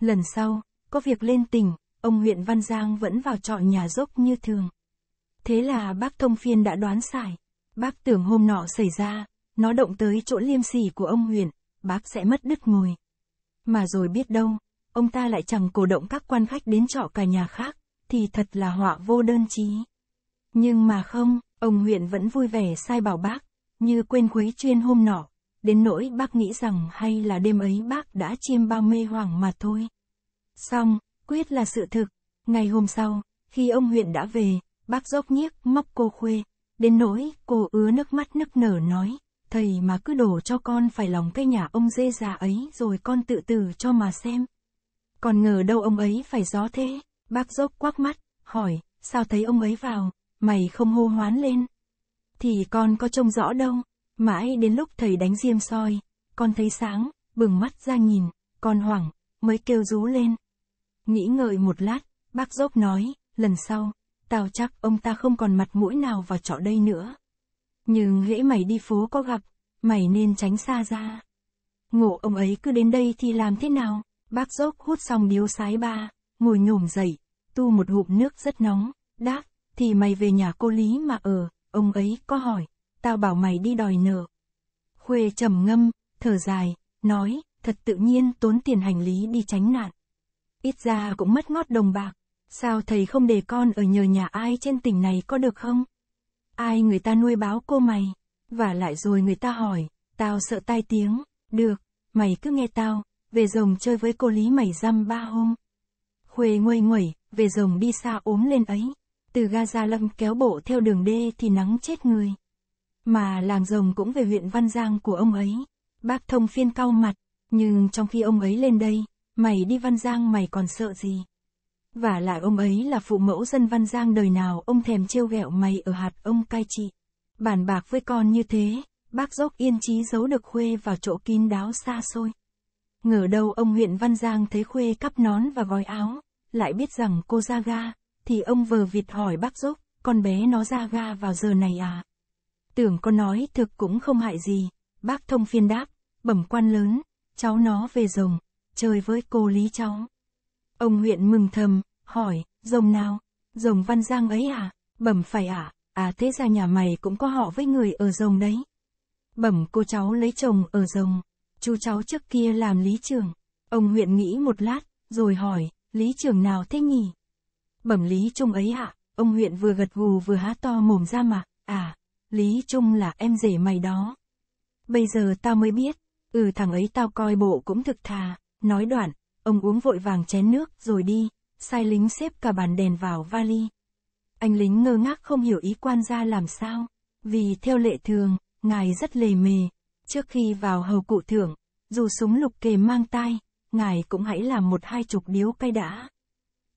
Lần sau, có việc lên tỉnh, ông huyện Văn Giang vẫn vào trọ nhà dốc như thường. Thế là bác thông phiên đã đoán sai. Bác tưởng hôm nọ xảy ra, nó động tới chỗ liêm sỉ của ông huyện, bác sẽ mất đứt ngồi. Mà rồi biết đâu, ông ta lại chẳng cổ động các quan khách đến trọ cả nhà khác, thì thật là họa vô đơn chí. Nhưng mà không, ông huyện vẫn vui vẻ sai bảo bác, như quên quấy chuyên hôm nọ, đến nỗi bác nghĩ rằng hay là đêm ấy bác đã chiêm bao mê hoàng mà thôi. Xong, quyết là sự thực. Ngày hôm sau, khi ông huyện đã về, bác dốc nhiếc móc cô khuê, đến nỗi cô ứa nước mắt nức nở nói, thầy mà cứ đổ cho con phải lòng cái nhà ông dê già ấy rồi con tự tử cho mà xem. Còn ngờ đâu ông ấy phải gió thế, bác dốc quắc mắt, hỏi, sao thấy ông ấy vào, mày không hô hoán lên. Thì con có trông rõ đâu. Mãi đến lúc thầy đánh diêm soi, con thấy sáng, bừng mắt ra nhìn, con hoảng, mới kêu rú lên. Nghĩ ngợi một lát, bác dốc nói, lần sau, tao chắc ông ta không còn mặt mũi nào vào trọ đây nữa. Nhưng hễ mày đi phố có gặp, mày nên tránh xa ra. Ngộ ông ấy cứ đến đây thì làm thế nào? Bác dốc hút xong điếu sái ba, ngồi nhổm dậy, tu một hụp nước rất nóng, đáp, thì mày về nhà cô Lý mà ở, ông ấy có hỏi, tao bảo mày đi đòi nợ. Khuê trầm ngâm, thở dài, nói, thật tự nhiên tốn tiền hành lý đi tránh nạn. Ít ra cũng mất ngót đồng bạc, sao thầy không để con ở nhờ nhà ai trên tỉnh này có được không? Ai người ta nuôi báo cô mày, và lại rồi người ta hỏi, tao sợ tai tiếng, được, mày cứ nghe tao, về rồng chơi với cô Lý mày dăm ba hôm. Khuê nguây nguẩy, về rồng đi xa ốm lên ấy, từ ga ra lâm kéo bộ theo đường đê thì nắng chết người. Mà làng rồng cũng về huyện Văn Giang của ông ấy. Bác thông phiên cau mặt, nhưng trong khi ông ấy lên đây, mày đi Văn Giang mày còn sợ gì? Và lại ông ấy là phụ mẫu dân Văn Giang đời nào ông thèm trêu ghẹo mày ở hạt ông cai trị. Bàn bạc với con như thế, bác dốc yên trí giấu được Khuê vào chỗ kín đáo xa xôi. Ngờ đâu ông huyện Văn Giang thấy Khuê cắp nón và gói áo, lại biết rằng cô ra ga, thì ông vờ vịt hỏi bác dốc, con bé nó ra ga vào giờ này à? Tưởng có nói thực cũng không hại gì, bác thông phiên đáp, bẩm quan lớn, cháu nó về rồng, chơi với cô lý cháu. Ông huyện mừng thầm, hỏi, rồng nào, rồng văn giang ấy à, bẩm phải à, à thế ra nhà mày cũng có họ với người ở rồng đấy. Bẩm cô cháu lấy chồng ở rồng, chú cháu trước kia làm lý trưởng, ông huyện nghĩ một lát, rồi hỏi, lý trưởng nào thế nhỉ? Bẩm lý trung ấy ạ, à? ông huyện vừa gật gù vừa há to mồm ra mà, à, Lý Trung là em rể mày đó. Bây giờ tao mới biết, ừ thằng ấy tao coi bộ cũng thực thà, nói đoạn, ông uống vội vàng chén nước rồi đi, sai lính xếp cả bàn đèn vào vali. Anh lính ngơ ngác không hiểu ý quan gia làm sao, vì theo lệ thường, ngài rất lề mề, trước khi vào hầu cụ thưởng, dù súng lục kề mang tai, ngài cũng hãy làm một hai chục điếu cay đã.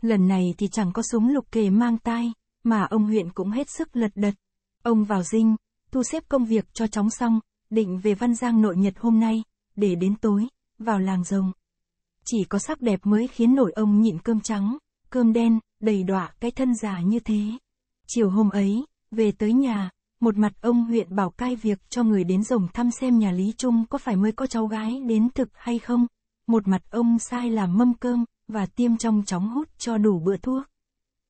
Lần này thì chẳng có súng lục kề mang tai, mà ông huyện cũng hết sức lật đật. Ông vào dinh, thu xếp công việc cho chóng xong, định về Văn Giang nội nhật hôm nay, để đến tối, vào làng rồng. Chỉ có sắc đẹp mới khiến nổi ông nhịn cơm trắng, cơm đen, đầy đọa cái thân già như thế. Chiều hôm ấy, về tới nhà, một mặt ông huyện bảo cai việc cho người đến rồng thăm xem nhà Lý Trung có phải mới có cháu gái đến thực hay không. Một mặt ông sai làm mâm cơm, và tiêm trong chóng hút cho đủ bữa thuốc.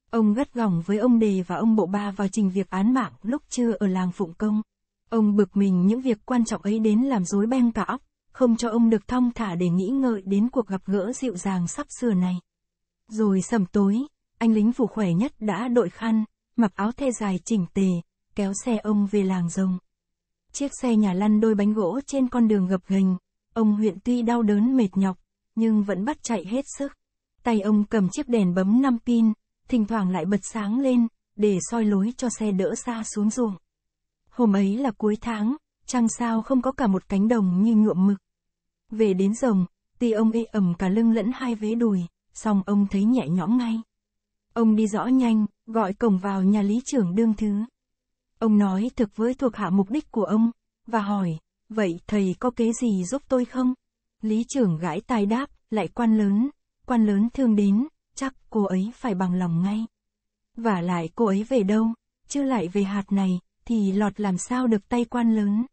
Ông gắt gỏng với ông Đề và ông Bộ Ba vào trình việc án mạng lúc chưa ở làng Phụng Công. Ông bực mình những việc quan trọng ấy đến làm rối beng cả óc, không cho ông được thong thả để nghĩ ngợi đến cuộc gặp gỡ dịu dàng sắp sửa này. Rồi sầm tối, anh lính phủ khỏe nhất đã đội khăn, mặc áo thê dài chỉnh tề, kéo xe ông về làng rồng. Chiếc xe nhà lăn đôi bánh gỗ trên con đường gập ghềnh, ông huyện tuy đau đớn mệt nhọc, nhưng vẫn bắt chạy hết sức. Tay ông cầm chiếc đèn bấm 5 pin, thỉnh thoảng lại bật sáng lên, để soi lối cho xe đỡ xa xuống ruộng. Hôm ấy là cuối tháng, trăng sao không có cả một cánh đồng như nhuộm mực. Về đến rồng, tuy ông y ẩm cả lưng lẫn hai vế đùi, song ông thấy nhẹ nhõm ngay. Ông đi rõ nhanh, gọi cổng vào nhà lý trưởng đương thứ. Ông nói thực với thuộc hạ mục đích của ông, và hỏi, vậy thầy có kế gì giúp tôi không? Lý trưởng gãi tai đáp, lại quan lớn, quan lớn thương đến, chắc cô ấy phải bằng lòng ngay. Và lại cô ấy về đâu, chứ lại về hạt này, thì lọt làm sao được tay quan lớn.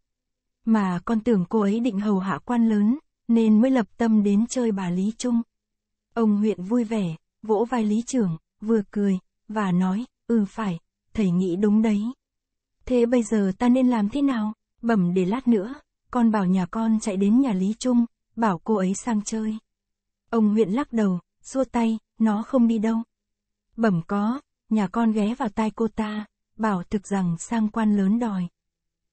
Mà con tưởng cô ấy định hầu hạ quan lớn, nên mới lập tâm đến chơi bà Lý Trung. Ông huyện vui vẻ, vỗ vai Lý trưởng, vừa cười, và nói, ừ phải, thầy nghĩ đúng đấy. Thế bây giờ ta nên làm thế nào? Bẩm để lát nữa, con bảo nhà con chạy đến nhà Lý Trung, bảo cô ấy sang chơi. Ông huyện lắc đầu, xua tay, nó không đi đâu. Bẩm có, nhà con ghé vào tai cô ta, bảo thực rằng sang quan lớn đòi.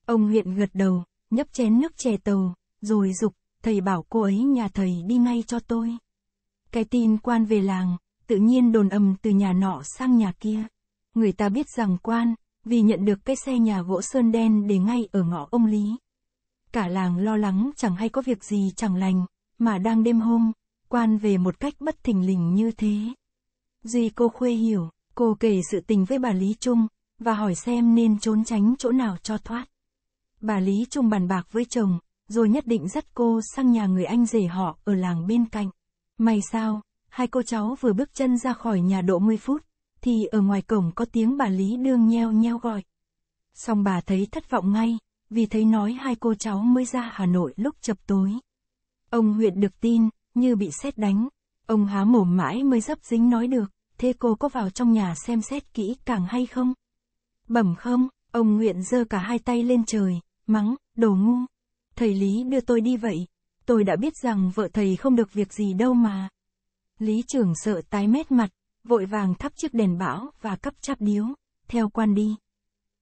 Ông huyện gật đầu, nhấp chén nước chè tàu, rồi dục thầy bảo cô ấy nhà thầy đi ngay cho tôi. Cái tin quan về làng, tự nhiên đồn âm từ nhà nọ sang nhà kia. Người ta biết rằng quan, vì nhận được cái xe nhà gỗ sơn đen để ngay ở ngõ ông Lý. Cả làng lo lắng chẳng hay có việc gì chẳng lành, mà đang đêm hôm, quan về một cách bất thình lình như thế. Duy cô khuê hiểu, cô kể sự tình với bà Lý Trung, và hỏi xem nên trốn tránh chỗ nào cho thoát. Bà Lý Trung bàn bạc với chồng, rồi nhất định dắt cô sang nhà người anh rể họ ở làng bên cạnh. May sao, hai cô cháu vừa bước chân ra khỏi nhà độ 10 phút, thì ở ngoài cổng có tiếng bà Lý đương nheo nheo gọi. Xong bà thấy thất vọng ngay, vì thấy nói hai cô cháu mới ra Hà Nội lúc chập tối. Ông Huyện được tin, như bị xét đánh. Ông há mồm mãi mới dấp dính nói được, thế cô có vào trong nhà xem xét kỹ càng hay không? Bẩm không, ông nguyện giơ cả hai tay lên trời, mắng, đồ ngu. Thầy Lý đưa tôi đi vậy, tôi đã biết rằng vợ thầy không được việc gì đâu mà. Lý trưởng sợ tái mét mặt, vội vàng thắp chiếc đèn bão và cắp chắp điếu, theo quan đi.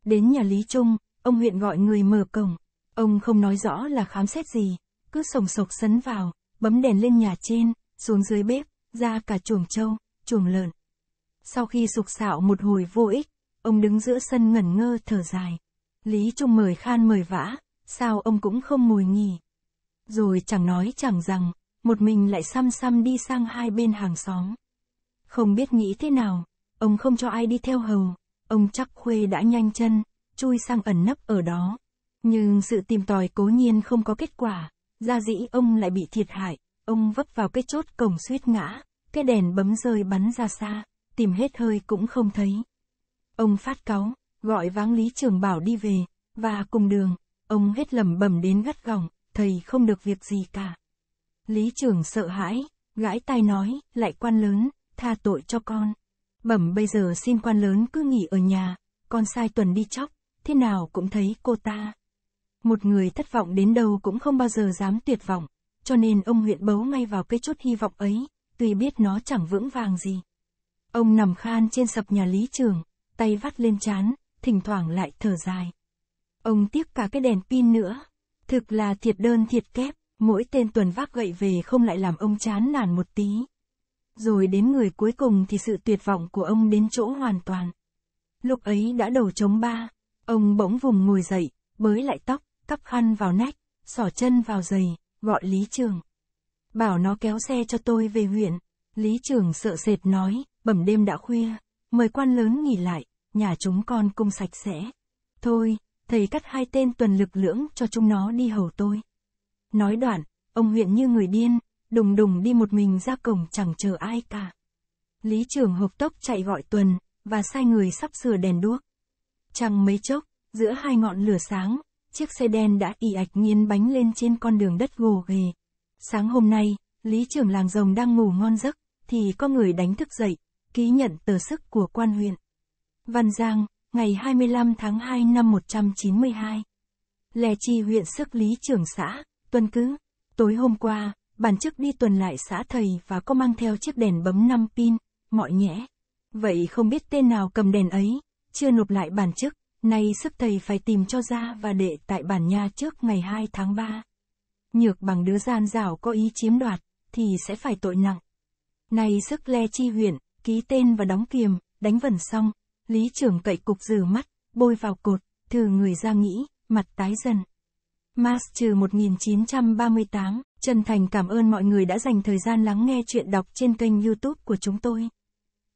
Đến nhà Lý Trung, ông huyện gọi người mở cổng, ông không nói rõ là khám xét gì, cứ sồng sộc sấn vào, bấm đèn lên nhà trên, xuống dưới bếp, ra cả chuồng trâu, chuồng lợn. Sau khi sục sạo một hồi vô ích, ông đứng giữa sân ngẩn ngơ thở dài. Lý Trung mời khan mời vã, sao ông cũng không mùi nghỉ. Rồi chẳng nói chẳng rằng, một mình lại xăm xăm đi sang hai bên hàng xóm. Không biết nghĩ thế nào, ông không cho ai đi theo hầu, ông chắc khuê đã nhanh chân, chui sang ẩn nấp ở đó. Nhưng sự tìm tòi cố nhiên không có kết quả, ra dĩ ông lại bị thiệt hại, ông vấp vào cái chốt cổng suýt ngã, cái đèn bấm rơi bắn ra xa, tìm hết hơi cũng không thấy. Ông phát cáu, gọi váng Lý Trường Bảo đi về, và cùng đường, ông hết lầm bẩm đến gắt gỏng, thầy không được việc gì cả. Lý Trường sợ hãi, gãi tai nói, lại quan lớn, tha tội cho con. Bẩm bây giờ xin quan lớn cứ nghỉ ở nhà, con sai tuần đi chóc, thế nào cũng thấy cô ta. Một người thất vọng đến đâu cũng không bao giờ dám tuyệt vọng, cho nên ông huyện bấu ngay vào cái chốt hy vọng ấy, tuy biết nó chẳng vững vàng gì. Ông nằm khan trên sập nhà lý trường, tay vắt lên chán, thỉnh thoảng lại thở dài. Ông tiếc cả cái đèn pin nữa. Thực là thiệt đơn thiệt kép, mỗi tên tuần vác gậy về không lại làm ông chán nản một tí. Rồi đến người cuối cùng thì sự tuyệt vọng của ông đến chỗ hoàn toàn. Lúc ấy đã đầu chống ba, ông bỗng vùng ngồi dậy, bới lại tóc, cắp khăn vào nách, xỏ chân vào giày, gọi Lý Trường. Bảo nó kéo xe cho tôi về huyện. Lý Trường sợ sệt nói, bẩm đêm đã khuya, mời quan lớn nghỉ lại, nhà chúng con cung sạch sẽ. Thôi, thầy cắt hai tên tuần lực lưỡng cho chúng nó đi hầu tôi. Nói đoạn, ông huyện như người điên, đùng đùng đi một mình ra cổng chẳng chờ ai cả. Lý Trường hộp tốc chạy gọi tuần, và sai người sắp sửa đèn đuốc. Chẳng mấy chốc, giữa hai ngọn lửa sáng, chiếc xe đen đã ì ạch nghiến bánh lên trên con đường đất gồ ghề. Sáng hôm nay, Lý trưởng làng rồng đang ngủ ngon giấc, thì có người đánh thức dậy, ký nhận tờ sức của quan huyện. Văn Giang, ngày 25 tháng 2 năm 192. Lè Chi huyện sức Lý trưởng xã, tuần cứ. Tối hôm qua, bản chức đi tuần lại xã thầy và có mang theo chiếc đèn bấm 5 pin, mọi nhẽ. Vậy không biết tên nào cầm đèn ấy, chưa nộp lại bản chức. Nay sức thầy phải tìm cho ra và đệ tại bản nha trước ngày 2 tháng 3. Nhược bằng đứa gian rảo có ý chiếm đoạt, thì sẽ phải tội nặng. Nay sức le chi huyện, ký tên và đóng kiềm, đánh vần xong, lý trưởng cậy cục rử mắt, bôi vào cột, thử người ra nghĩ, mặt tái dần. Mars trừ 1938, chân thành cảm ơn mọi người đã dành thời gian lắng nghe chuyện đọc trên kênh youtube của chúng tôi.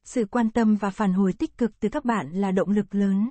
Sự quan tâm và phản hồi tích cực từ các bạn là động lực lớn.